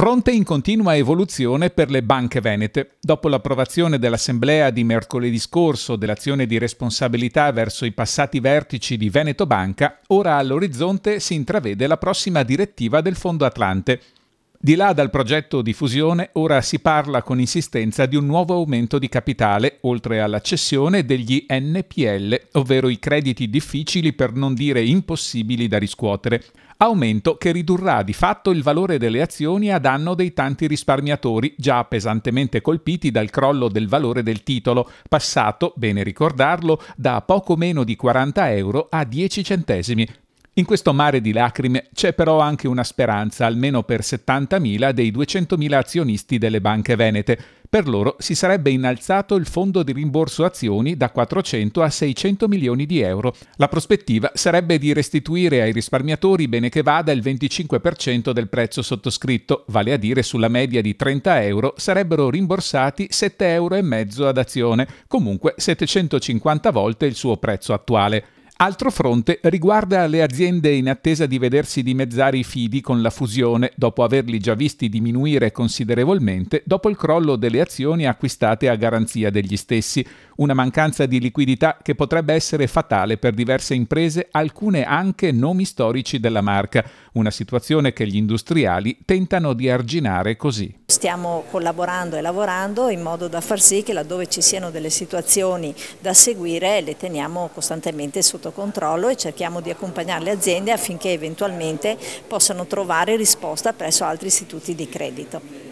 Fronte in continua evoluzione per le banche venete. Dopo l'approvazione dell'Assemblea di mercoledì scorso dell'azione di responsabilità verso i passati vertici di Veneto Banca, ora all'orizzonte si intravede la prossima direttiva del Fondo Atlante. Di là dal progetto di fusione, ora si parla con insistenza di un nuovo aumento di capitale, oltre alla cessione degli NPL, ovvero i crediti difficili per non dire impossibili da riscuotere, aumento che ridurrà di fatto il valore delle azioni a danno dei tanti risparmiatori già pesantemente colpiti dal crollo del valore del titolo, passato, bene ricordarlo, da poco meno di 40 euro a 10 centesimi, in questo mare di lacrime c'è però anche una speranza, almeno per 70.000 dei 200.000 azionisti delle banche venete. Per loro si sarebbe innalzato il fondo di rimborso azioni da 400 a 600 milioni di euro. La prospettiva sarebbe di restituire ai risparmiatori bene che vada il 25% del prezzo sottoscritto, vale a dire sulla media di 30 euro sarebbero rimborsati 7,5 euro ad azione, comunque 750 volte il suo prezzo attuale. Altro fronte riguarda le aziende in attesa di vedersi dimezzare i fidi con la fusione dopo averli già visti diminuire considerevolmente dopo il crollo delle azioni acquistate a garanzia degli stessi, una mancanza di liquidità che potrebbe essere fatale per diverse imprese, alcune anche nomi storici della marca, una situazione che gli industriali tentano di arginare così. Stiamo collaborando e lavorando in modo da far sì che laddove ci siano delle situazioni da seguire le teniamo costantemente sotto sotto controllo e cerchiamo di accompagnare le aziende affinché eventualmente possano trovare risposta presso altri istituti di credito.